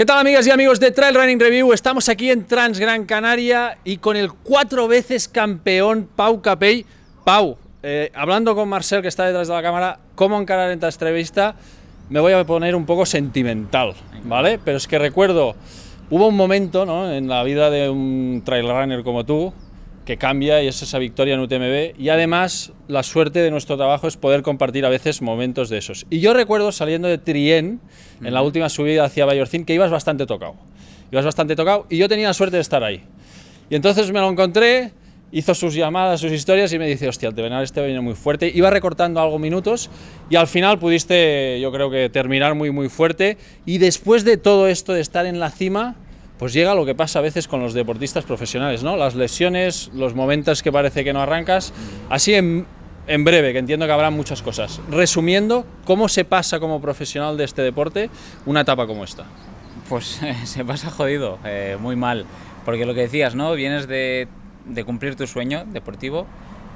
¿Qué tal amigas y amigos de Trail Running Review? Estamos aquí en Transgran Canaria y con el cuatro veces campeón Pau Capell. Pau, eh, hablando con Marcel que está detrás de la cámara, ¿cómo encarar esta entrevista? Me voy a poner un poco sentimental, ¿vale? Pero es que recuerdo, hubo un momento ¿no? en la vida de un trail runner como tú que cambia y es esa victoria en UTMB. Y además, la suerte de nuestro trabajo es poder compartir a veces momentos de esos. Y yo recuerdo saliendo de Trien, en la última subida hacia Vallorcín, que ibas bastante tocado. Ibas bastante tocado y yo tenía la suerte de estar ahí. Y entonces me lo encontré, hizo sus llamadas, sus historias y me dice, hostia, el a este viene muy fuerte. Iba recortando algo minutos y al final pudiste, yo creo que terminar muy, muy fuerte. Y después de todo esto, de estar en la cima, pues llega lo que pasa a veces con los deportistas profesionales, ¿no? Las lesiones, los momentos que parece que no arrancas, así en, breve, que entiendo que habrá muchas cosas. Resumiendo, ¿cómo se pasa como profesional de este deporte una etapa como esta? Pues se pasa jodido, eh, muy mal, porque lo que decías, ¿no? Vienes de, de cumplir tu sueño deportivo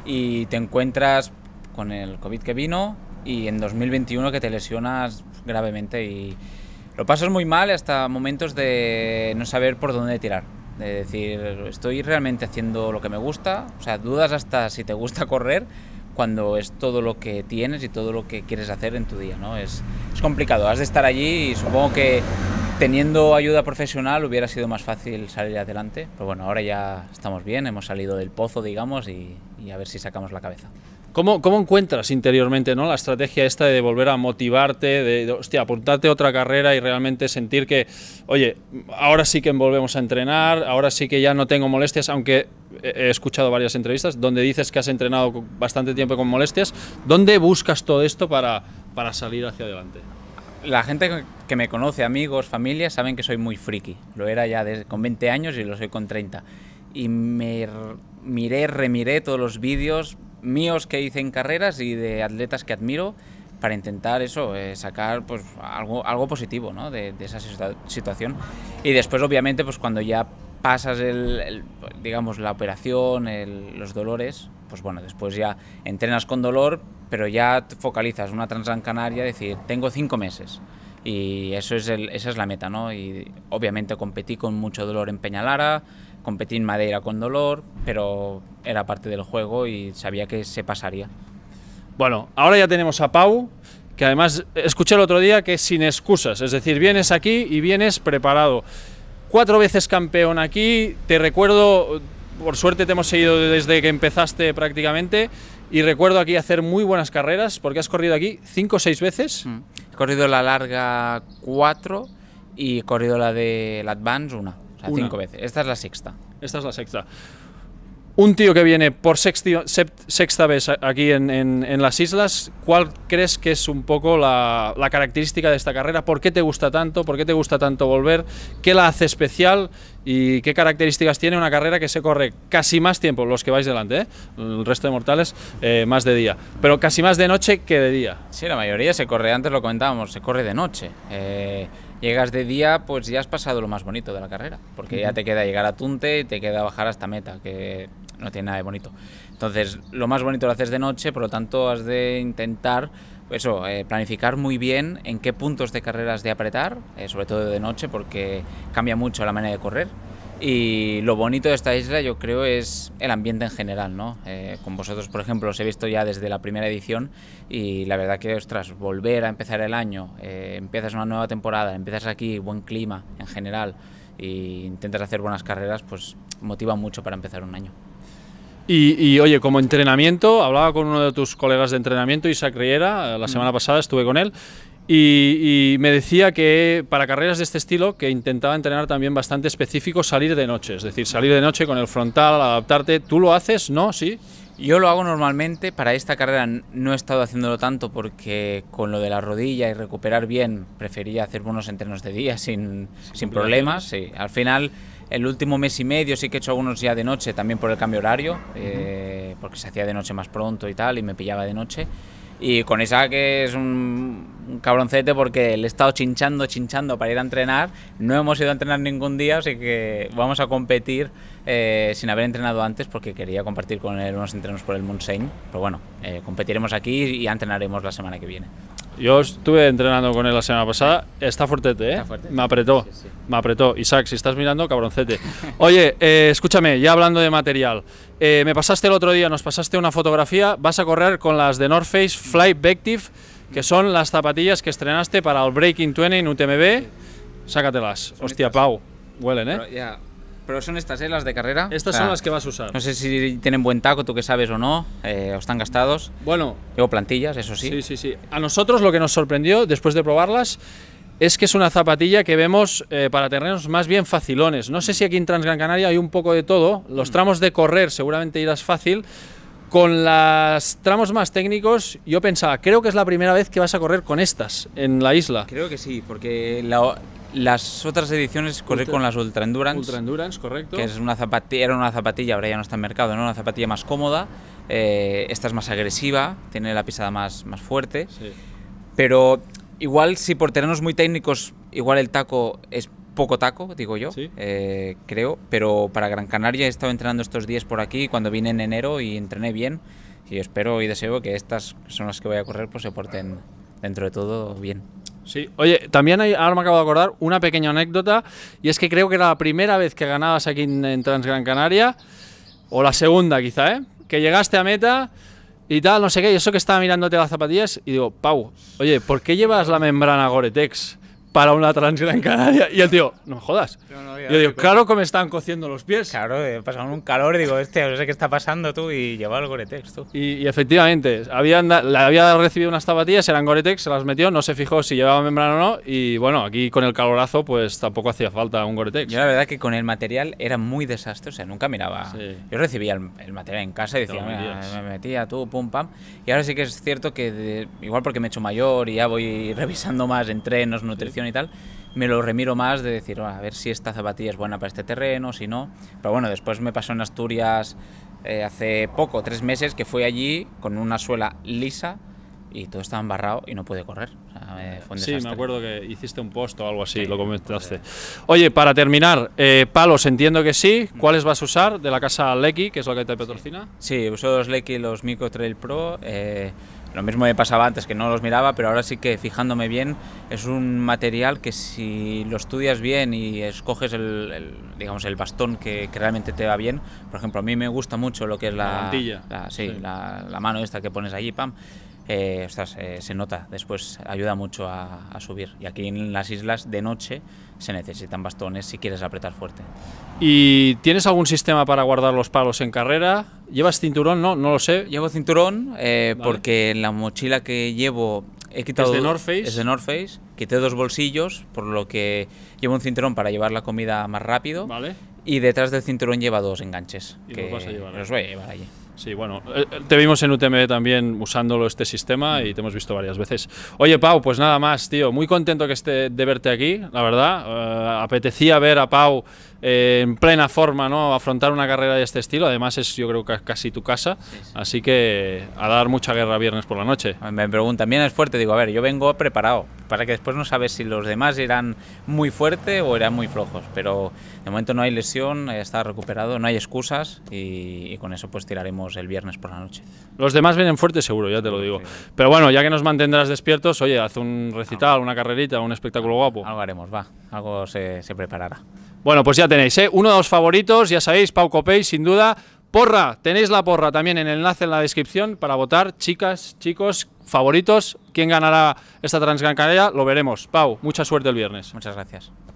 y te encuentras con el COVID que vino y en 2021 que te lesionas gravemente y lo pasas muy mal hasta momentos de no saber por dónde tirar. De decir, estoy realmente haciendo lo que me gusta. O sea, dudas hasta si te gusta correr cuando es todo lo que tienes y todo lo que quieres hacer en tu día, ¿no? Es, complicado, has de estar allí y supongo que teniendo ayuda profesional hubiera sido más fácil salir adelante, pero bueno, ahora ya estamos bien, hemos salido del pozo, digamos, y a ver si sacamos la cabeza. ¿Cómo, encuentras interiormente ¿no? la estrategia esta de volver a motivarte, de, apuntarte a otra carrera y realmente sentir que, oye, ahora sí que volvemos a entrenar, ahora sí que ya no tengo molestias, aunque he escuchado varias entrevistas donde dices que has entrenado bastante tiempo con molestias. ¿Dónde buscas todo esto para, para salir hacia adelante? La gente que me conoce, amigos, familia, saben que soy muy friki. Lo era ya con 20 años y lo soy con 30. Y me miré, remiré todos los vídeos, míos que hice en carreras y de atletas que admiro para intentar eso, eh, sacar pues, algo, algo positivo ¿no? de, esa situación. Y después, obviamente, pues cuando ya pasas el, digamos, la operación, los dolores, pues bueno, después ya entrenas con dolor, pero ya focalizas una es decir, tengo cinco meses y eso es esa es la meta, ¿no? Y obviamente competí con mucho dolor en Peñalara, competí en Madeira con dolor, pero era parte del juego y sabía que se pasaría. Bueno, ahora ya tenemos a Pau, que además escuché el otro día que sin excusas, es decir, vienes aquí y vienes preparado. Cuatro veces campeón aquí, te recuerdo, por suerte te hemos seguido desde que empezaste prácticamente, y recuerdo aquí hacer muy buenas carreras, porque has corrido aquí cinco o seis veces. Mm. He corrido la larga 4 y he corrido la de la Advance una. O sea, una. cinco veces. Esta es la sexta. Esta es la sexta un tío que viene por sexta vez aquí en, las islas, ¿cuál crees que es un poco la, característica de esta carrera? ¿Por qué te gusta tanto? ¿Por qué te gusta tanto volver? ¿Qué la hace especial? ¿Y qué características tiene una carrera que se corre casi más tiempo, los que vais delante, eh? el resto de mortales, eh, más de día? Pero casi más de noche que de día. Sí, la mayoría se corre, antes lo comentábamos, se corre de noche. Eh, llegas de día, pues ya has pasado lo más bonito de la carrera, porque ya te queda llegar a Tunte y te queda bajar hasta meta, que no tiene nada de bonito. Entonces, lo más bonito lo haces de noche, por lo tanto, has de intentar eso, eh, planificar muy bien en qué puntos de carreras de apretar, eh, sobre todo de noche, porque cambia mucho la manera de correr. Y lo bonito de esta isla, yo creo, es el ambiente en general, eh, con vosotros, por ejemplo, os he visto ya desde la primera edición y la verdad que, ostras, volver a empezar el año, empiezas una nueva temporada, empiezas aquí, buen clima en general, e intentas hacer buenas carreras, pues motiva mucho para empezar un año. Y, oye, como entrenamiento, hablaba con uno de tus colegas de entrenamiento, Isaac Riera, eh, la mm. semana pasada estuve con él, y, me decía que para carreras de este estilo, que intentaba entrenar también bastante específico, salir de noche, es decir, salir de noche con el frontal, adaptarte. ¿Tú lo haces? ¿No? ¿Sí? Yo lo hago normalmente, para esta carrera no he estado haciéndolo tanto porque con lo de la rodilla y recuperar bien prefería hacer buenos entrenos de día sin, sin, problemas. Al final, el último mes y medio sí que he hecho algunos ya de noche, también por el cambio horario, eh, porque se hacía de noche más pronto y tal, y me pillaba de noche. Y con esa que es un, cabroncete porque le he estado chinchando, chinchando para ir a entrenar. No hemos ido a entrenar ningún día, así que vamos a competir eh, sin haber entrenado antes porque quería compartir con él unos entrenos por el Montseny. Pero bueno, eh, competiremos aquí y entrenaremos la semana que viene. Yo estuve entrenando con él la semana pasada. Está fuertete, ¿eh? Me apretó. Me apretó. Isaac, si estás mirando, cabroncete. Oye, eh, escúchame, ya hablando de material. me pasaste el otro día, nos pasaste una fotografía. Vas a correr con las de North Face Fly Vective que son las zapatillas que estrenaste para el Breaking 20 en UTMB. Sácatelas. Hostia, Pau. Huelen, ¿eh? Pero, son estas, ¿eh? Las de carrera. Estas son las que vas a usar. No sé si tienen buen taco, tú que sabes o no, eh, o están gastados. Bueno. Llevo plantillas, eso sí. Sí, sí, sí. A nosotros lo que nos sorprendió después de probarlas es que es una zapatilla que vemos eh, para terrenos más bien facilones. No sé si aquí en Transgran Canaria hay un poco de todo. Los mm. tramos de correr seguramente irás fácil, con las tramos más técnicos, yo pensaba, creo que es la primera vez que vas a correr con estas en la isla. Creo que sí, porque las otras ediciones corrí con las Ultra Endurance. Ultra correcto. Que es una era una zapatilla, ahora ya no está en mercado, ¿no? Una zapatilla más cómoda. Eh, esta es más agresiva, tiene la pisada más, más fuerte. Sí. Pero igual si por terrenos muy técnicos, igual el taco es poco taco, digo yo, eh, creo, pero para Gran Canaria he estado entrenando estos días por aquí cuando vine en enero y entrené bien y espero y deseo que estas son las que voy a correr pues se porten dentro de todo bien. Sí, oye, también hay, ahora me acabo de acordar una pequeña anécdota y es que creo que era la primera vez que ganabas aquí en, Trans Transgran Canaria o la segunda quizá, ¿eh? Que llegaste a meta y tal, no sé qué, y eso que estaba mirándote las zapatillas y digo, Pau, oye, ¿por qué llevas la membrana Gore-Tex? para una en canaria. Y el tío, no me jodas. yo digo, claro que me están cociendo los pies. Claro, pasaron un calor, digo, este, no sé qué está pasando tú, y llevaba el Goretex tú. Y, efectivamente, había, había recibido unas zapatillas, eran Goretex, se las metió, no se fijó si llevaba membrana o no, y bueno, aquí con el calorazo, pues tampoco hacía falta un Goretex. Yo la verdad que con el material era muy desastre, o sea, nunca miraba. Yo recibía el, material en casa y decía, me metía tú, pum, pam. Y ahora sí que es cierto que, igual porque me he hecho mayor y ya voy revisando más entrenos, nutrición y tal, me lo remiro más de decir, a ver si esta zapatilla es buena para este terreno, si no. Pero bueno, después me pasó en Asturias eh, hace poco, tres meses, que fui allí con una suela lisa y todo estaba embarrado y no pude correr. sí, me acuerdo que hiciste un post o algo así, lo comentaste. Oye, para terminar, eh, palos, entiendo que sí. Mm. ¿Cuáles vas a usar de la casa Lecky, que es la que te patrocina? Sí, uso los Lecky, los Micro Trail Pro. Eh, lo mismo me pasaba antes que no los miraba, pero ahora sí que fijándome bien es un material que si lo estudias bien y escoges el, digamos el bastón que, realmente te va bien, por ejemplo, a mí me gusta mucho lo que es la la, la mano esta que pones allí, pam. Eh, eh, se nota, después ayuda mucho a, subir. Y aquí en las islas de noche se necesitan bastones si quieres apretar fuerte. ¿Y tienes algún sistema para guardar los palos en carrera? ¿Llevas cinturón? No, no lo sé. Llevo cinturón eh, porque en la mochila que llevo he quitado... ¿Es de North Face? Es de North Face. Quité dos bolsillos, por lo que llevo un cinturón para llevar la comida más rápido. Vale. Y detrás del cinturón lleva dos enganches. que los Los voy a llevar allí. Sí, bueno, eh, eh, te vimos en UTM también usándolo este sistema y te hemos visto varias veces. Oye, Pau, pues nada más, tío, muy contento que esté de verte aquí, la verdad. Eh, apetecía ver a Pau eh, en plena forma, ¿no? Afrontar una carrera de este estilo. Además, es yo creo que casi tu casa. Así que a dar mucha guerra viernes por la noche. Me preguntan, es fuerte? Digo, a ver, yo vengo preparado. Para que después no sabes si los demás irán muy fuerte o eran muy flojos. Pero de momento no hay lesión, está recuperado, no hay excusas y, con eso pues tiraremos el viernes por la noche. Los demás vienen fuertes seguro, ya te lo digo. Pero bueno, ya que nos mantendrás despiertos, oye, haz un recital, una carrerita, un espectáculo guapo. Algo haremos, va. Algo se, se preparará. Bueno, pues ya tenéis, ¿eh? Uno de los favoritos, ya sabéis, Pau Copey, sin duda. Porra, tenéis la porra también en el enlace en la descripción para votar. Chicas, chicos, favoritos. ¿Quién ganará esta Transgran Canaria? Lo veremos. Pau, mucha suerte el viernes. Muchas gracias.